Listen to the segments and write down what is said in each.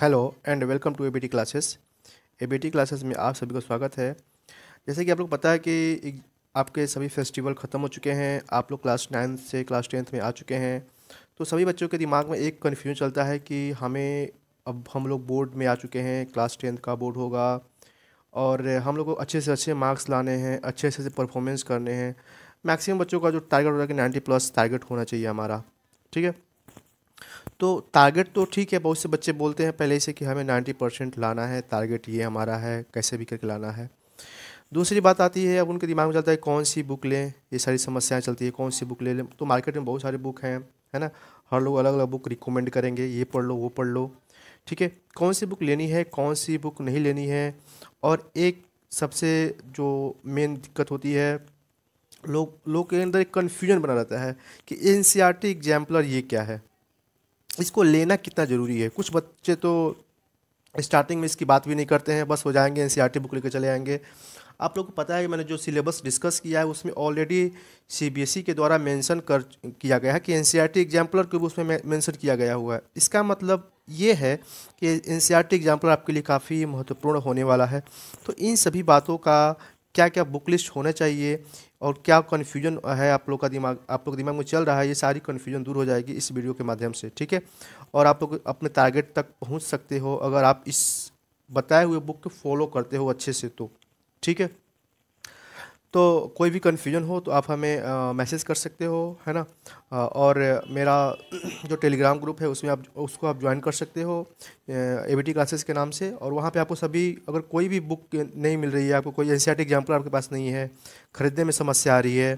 hello and welcome to A classes A classes में आप सभी का स्वागत है जैसे कि आप लोग पता है कि आपके सभी फेस्टिवल ख़त्म हो चुके हैं आप लोग क्लास नाइन्थ से क्लास टेंथ में आ चुके हैं तो सभी बच्चों के दिमाग में एक कन्फ्यूजन चलता है कि हमें अब हम लोग बोर्ड में आ चुके हैं क्लास टेंथ का बोर्ड होगा और हम लोग को अच्छे से अच्छे मार्क्स लाने हैं अच्छे से परफॉर्मेंस करने हैं मैक्सिमम बच्चों का जो टारगेट होता है कि नाइन्टी प्लस टारगेट होना चाहिए हमारा ठीक है तो टारगेट तो ठीक है बहुत से बच्चे बोलते हैं पहले से कि हमें नाइन्टी परसेंट लाना है टारगेट ये हमारा है कैसे भी करके लाना है दूसरी बात आती है अब उनके दिमाग में चलता है कौन सी बुक लें ये सारी समस्याएं चलती है कौन सी बुक ले लें तो मार्केट में बहुत सारी बुक हैं है ना हर लोग अलग अलग बुक रिकमेंड करेंगे ये पढ़ लो वो पढ़ लो ठीक है कौन सी बुक लेनी है कौन सी बुक नहीं लेनी है और एक सबसे जो मेन दिक्कत होती है लोग लोग के अंदर एक कन्फ्यूजन बना रहता है कि एन सी एग्जाम्पलर ये क्या है इसको लेना कितना ज़रूरी है कुछ बच्चे तो स्टार्टिंग में इसकी बात भी नहीं करते हैं बस हो जाएंगे एन बुक e लेकर चले आएंगे आप लोग को पता है कि मैंने जो सिलेबस डिस्कस किया है उसमें ऑलरेडी सीबीएसई e के द्वारा मेंशन कर किया गया है कि एन सी एग्जाम्पलर को भी उसमें मेंशन किया गया हुआ है इसका मतलब ये है कि एन सी एग्जाम्पलर आपके लिए काफ़ी महत्वपूर्ण होने वाला है तो इन सभी बातों का क्या क्या बुक लिस्ट होना चाहिए और क्या कन्फ्यूजन है आप लोग का दिमाग आप लोग दिमाग में चल रहा है ये सारी कन्फ्यूजन दूर हो जाएगी इस वीडियो के माध्यम से ठीक है और आप लोग अपने टारगेट तक पहुँच सकते हो अगर आप इस बताए हुए बुक को फॉलो करते हो अच्छे से तो ठीक है तो कोई भी कन्फ्यूजन हो तो आप हमें मैसेज कर सकते हो है ना आ, और मेरा जो टेलीग्राम ग्रुप है उसमें आप उसको आप ज्वाइन कर सकते हो ए बी टी क्लासेस के नाम से और वहाँ पे आपको सभी अगर कोई भी बुक नहीं मिल रही है आपको कोई एन सी एग्जाम्पल आपके पास नहीं है ख़रीदने में समस्या आ रही है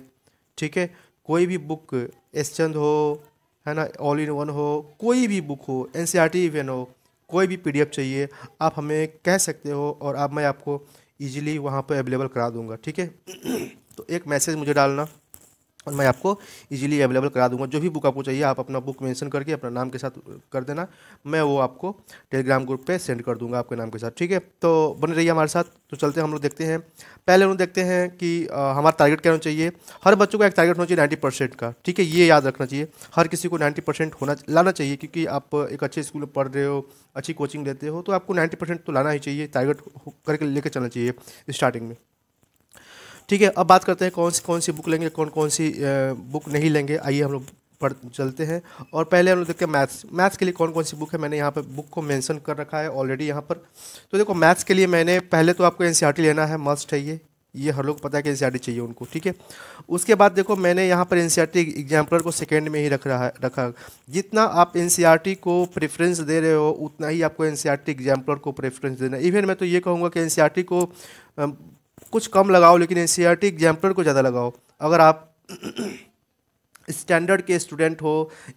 ठीक है कोई भी बुक एस चंद हो है ना ऑल इन वन हो कोई भी बुक हो N C R T even हो कोई भी पी डी एफ चाहिए आप हमें कह सकते हो और आप मैं आपको ईजिली वहाँ पर अवेलेबल करा दूँगा ठीक है तो एक मैसेज मुझे डालना और मैं आपको इजीली अवेलेबल करा दूंगा जो भी बुक आपको चाहिए आप अपना बुक मेंशन करके अपना नाम के साथ कर देना मैं वो आपको टेलीग्राम ग्रुप पे सेंड कर दूंगा आपके नाम के साथ ठीक है तो बने रहिए हमारे साथ तो चलते हैं हम लोग देखते हैं पहले हम लोग देखते हैं कि हमारा टारगेट क्या होना चाहिए हर बच्चों का एक टारगेट होना चाहिए नाइन्टी का ठीक है ये याद रखना चाहिए हर किसी को नाइन्टी होना लाना चाहिए क्योंकि आप एक अच्छे स्कूल में पढ़ रहे हो अच्छी कोचिंग लेते हो तो आपको नाइन्टी तो लाना ही चाहिए टारगेट करके लेकर चलना चाहिए स्टार्टिंग में ठीक है अब बात करते हैं कौन सी कौन सी बुक लेंगे कौन कौन सी बुक नहीं लेंगे आइए हम लोग पढ़ चलते हैं और पहले हम लोग देखते हैं मैथ्स मैथ्स के लिए कौन कौन सी बुक है मैंने यहाँ पर बुक को मेंशन कर रखा है ऑलरेडी यहाँ पर तो देखो मैथ्स के लिए मैंने पहले तो आपको एन e लेना है मस्ट है ये ये हर लोग पता है कि एन e चाहिए उनको ठीक है उसके बाद देखो मैंने यहाँ पर एन सी एग्जाम्पलर को सेकेंड में ही रख रहा है रखा जितना आप एन e को प्रेफरेंस दे रहे हो उतना ही आपको एन सी एग्जाम्पलर को प्रेफरेंस देना इवन मैं तो ये कहूँगा कि एन को कुछ कम लगाओ लेकिन एन सी एग्जाम्पलर को ज़्यादा लगाओ अगर आप स्टैंडर्ड के स्टूडेंट हो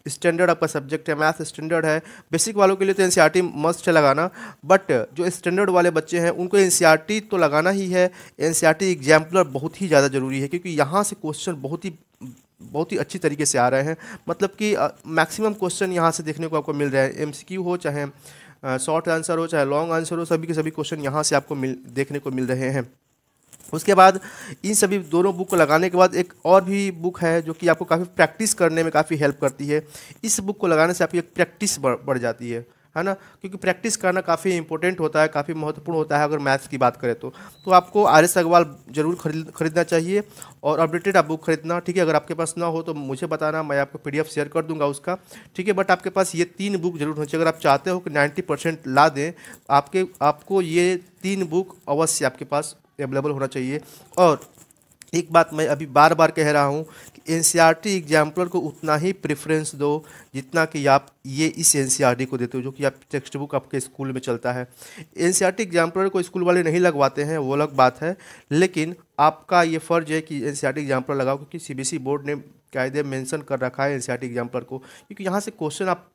स्टैंडर्ड आपका सब्जेक्ट है मैथ स्टैंडर्ड है बेसिक वालों के लिए तो एन मस्ट है लगाना बट जो स्टैंडर्ड वाले बच्चे हैं उनको एन तो लगाना ही है एन एग्जाम्पलर बहुत ही ज़्यादा ज़रूरी है क्योंकि यहाँ से क्वेश्चन बहुत ही बहुत ही अच्छी तरीके से आ रहे हैं मतलब कि मैक्सिमम क्वेश्चन यहाँ से देखने को आपको मिल एम सी क्यू हो चाहे शॉर्ट आंसर हो चाहे लॉन्ग आंसर हो सभी के सभी क्वेश्चन यहाँ से आपको मिल देखने को मिल रहे हैं उसके बाद इन सभी दोनों बुक को लगाने के बाद एक और भी बुक है जो कि आपको काफ़ी प्रैक्टिस करने में काफ़ी हेल्प करती है इस बुक को लगाने से आपकी एक प्रैक्टिस बढ़ जाती है है ना क्योंकि प्रैक्टिस करना काफ़ी इंपॉर्टेंट होता है काफ़ी महत्वपूर्ण होता है अगर मैथ्स की बात करें तो तो आपको आर एस अग्रवाल जरूर खरीद खरीदना चाहिए और अपडेटेड आप बुक खरीदना ठीक है अगर आपके पास ना हो तो मुझे बताना मैं आपको पी शेयर कर दूंगा उसका ठीक है बट आपके पास ये तीन बुक जरूर होनी चाहिए अगर आप चाहते हो कि नाइन्टी ला दें आपके आपको ये तीन बुक अवश्य आपके पास अवेलेबल होना चाहिए और एक बात मैं अभी बार बार कह रहा हूँ कि एन सी एग्जाम्पलर को उतना ही प्रेफरेंस दो जितना कि आप ये इस एन e को देते हो जो कि आप टेक्स्ट बुक आपके स्कूल में चलता है एन सी एग्जाम्पलर को स्कूल वाले नहीं लगवाते हैं वो अलग बात है लेकिन आपका ये फ़र्ज है कि एन सी एग्जाम्पलर लगाओ क्योंकि सी बोर्ड ने कायदे मेंशन कर रखा है एनसीईआरटी एग्जाम्पलर को क्योंकि यहाँ से क्वेश्चन आप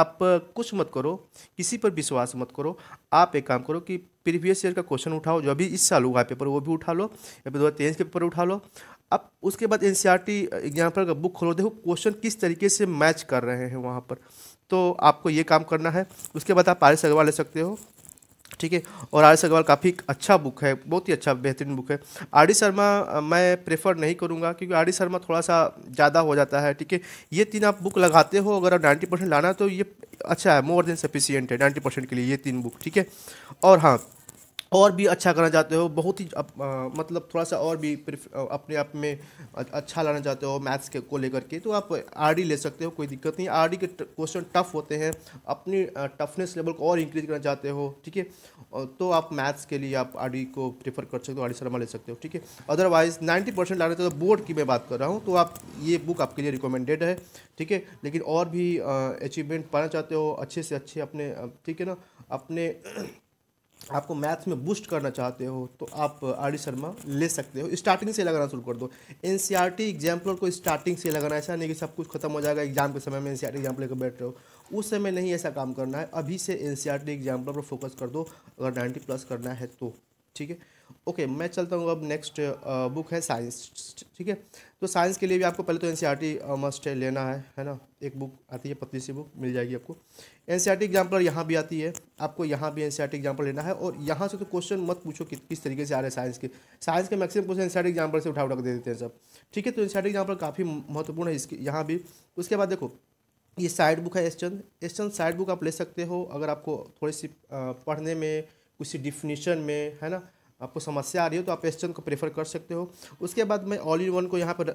आप कुछ मत करो किसी पर विश्वास मत करो आप एक काम करो कि प्रीवियस ईयर का क्वेश्चन उठाओ जो अभी इस साल हुआ पेपर वो भी उठा लो या फिर दो हज़ार तेईस के पेपर उठा लो अब उसके बाद N C R T example का बुक खोलो देखो क्वेश्चन किस तरीके से मैच कर रहे हैं वहाँ पर तो आपको ये काम करना है उसके बाद आप आर अगवा ले सकते हो ठीक है और आर एस अग्रवाल काफ़ी अच्छा बुक है बहुत ही अच्छा बेहतरीन बुक है आर डी शर्मा मैं प्रेफर नहीं करूँगा क्योंकि आर डी शर्मा थोड़ा सा ज़्यादा हो जाता है ठीक है ये तीन आप बुक लगाते हो अगर आप नाइन्टी परसेंट लाना तो ये अच्छा है मोर देन सफिशियंट है नाइन्टी परसेंट के लिए ये तीन बुक ठीक है और हाँ और भी अच्छा करना चाहते हो बहुत ही अप, आ, मतलब थोड़ा सा और भी अपने आप में अच्छा लाना चाहते हो मैथ्स के को लेकर के तो आप आर ले सकते हो कोई दिक्कत नहीं आर के क्वेश्चन टफ होते हैं अपनी टफनेस लेवल को और इंक्रीज करना चाहते हो ठीक है तो आप मैथ्स के लिए आप आर को प्रेफर कर सकते हो आर शर्मा ले सकते हो ठीक है अदरवाइज नाइन्टी परसेंट लाना चाहते हो बोर्ड की मैं बात कर रहा हूँ तो आप ये बुक आपके लिए रिकमेंडेड है ठीक है लेकिन और भी अचीवमेंट पाना चाहते हो अच्छे से अच्छे अपने ठीक है ना अपने आपको मैथ्स में बूस्ट करना चाहते हो तो आप आर शर्मा ले सकते हो स्टार्टिंग से लगाना शुरू कर दो N C R T exemplar को स्टार्टिंग से लगाना ऐसा नहीं कि सब कुछ खत्म हो जाएगा एग्जाम के समय में N C R T example लेकर बैठ रहे हो उस समय नहीं ऐसा काम करना है अभी से N C R T exemplar पर फोकस कर दो अगर नाइन्टी प्लस करना है तो ठीक है ओके मैं चलता हूँ अब नेक्स्ट बुक uh, है साइंस ठीक है तो साइंस के लिए भी आपको पहले तो एन मस्ट e uh, लेना है है ना एक बुक आती है पतली सी बुक मिल जाएगी आपको एन सी एग्जाम्पल यहाँ भी आती है आपको यहाँ भी एन सी एग्जाम्पल लेना है और यहाँ से तो क्वेश्चन मत पूछो कि किस तरीके से आ रहे हैं साइंस के साइंस के maximum question N C example से उठा उठा दे देते हैं सब ठीक है तो एन सी एग्जाम्पल काफ़ी महत्वपूर्ण है इसके यहाँ भी उसके बाद देखो ये साइड बुक है एस चंद साइड बुक आप ले सकते हो अगर आपको थोड़ी सी uh, पढ़ने में उसी डिफिनीशन में है ना आपको समस्या आ रही हो तो आप क्वेश्चन को प्रेफर कर सकते हो उसके बाद मैं ऑल इन वन को यहाँ पर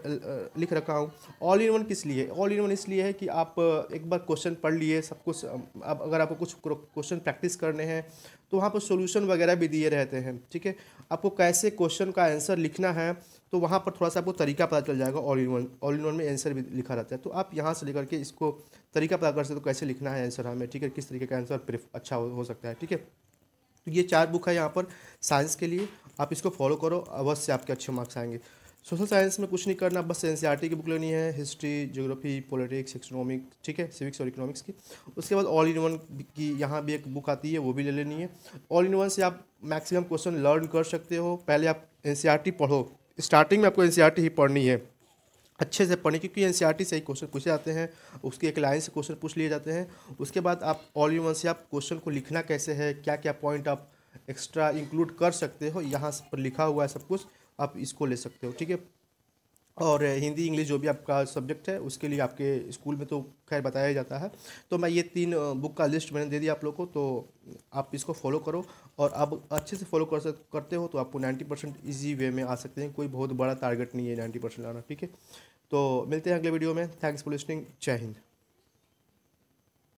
लिख रखा हूँ ऑल इन वन किस लिए ऑल इन वन इसलिए है कि आप एक बार क्वेश्चन पढ़ लिए सब कुछ अब अगर आपको कुछ क्वेश्चन प्रैक्टिस करने हैं तो वहाँ पर सोल्यूशन वगैरह भी दिए रहते हैं ठीक है आपको कैसे क्वेश्चन का आंसर लिखना है तो वहाँ पर थोड़ा सा आपको तरीका पता चल जाएगा all in one all in one में आंसर भी लिखा रहता है तो आप यहाँ से लेकर के इसको तरीका पता कर सकते हो तो कैसे लिखना है आंसर हमें ठीक है किस तरीके का आंसर अच्छा हो सकता है ठीक है तो ये चार बुक है यहाँ पर साइंस के लिए आप इसको फॉलो करो अवश्य आपके अच्छे मार्क्स आएंगे सोशल साइंस में कुछ नहीं करना बस एन की बुक लेनी है हिस्ट्री जोग्राफी पॉलिटिक्स इकोनॉमिक ठीक है सिविक्स और इकोनॉमिक्स की उसके बाद ऑल इन वन की यहाँ भी एक बुक आती है वो भी ले लेनी है ऑल इन वन से आप मैक्सिमम क्वेश्चन लर्न कर सकते हो पहले आप एन पढ़ो स्टार्टिंग में आपको एन ही पढ़नी है अच्छे से पढ़ें क्योंकि एन e से ही क्वेश्चन पूछे जाते हैं उसके एक लाइन से क्वेश्चन पूछ लिए जाते हैं उसके बाद आप ऑल यू वन से आप क्वेश्चन को लिखना कैसे है क्या क्या पॉइंट आप एक्स्ट्रा इंक्लूड कर सकते हो यहाँ पर लिखा हुआ है सब कुछ आप इसको ले सकते हो ठीक है और हिंदी इंग्लिश जो भी आपका सब्जेक्ट है उसके लिए आपके स्कूल में तो खैर बताया जाता है तो मैं ये तीन बुक का लिस्ट मैंने दे दिया आप लोग को तो आप इसको फॉलो करो और आप अच्छे से फॉलो कर सक करते हो तो आपको नाइन्टी परसेंट ईजी वे में आ सकते हैं कोई बहुत बड़ा टारगेट नहीं है नाइन्टी परसेंट लाना ठीक है तो मिलते हैं अगले वीडियो में थैंक्स फॉर लिस्टिंग जय हिंद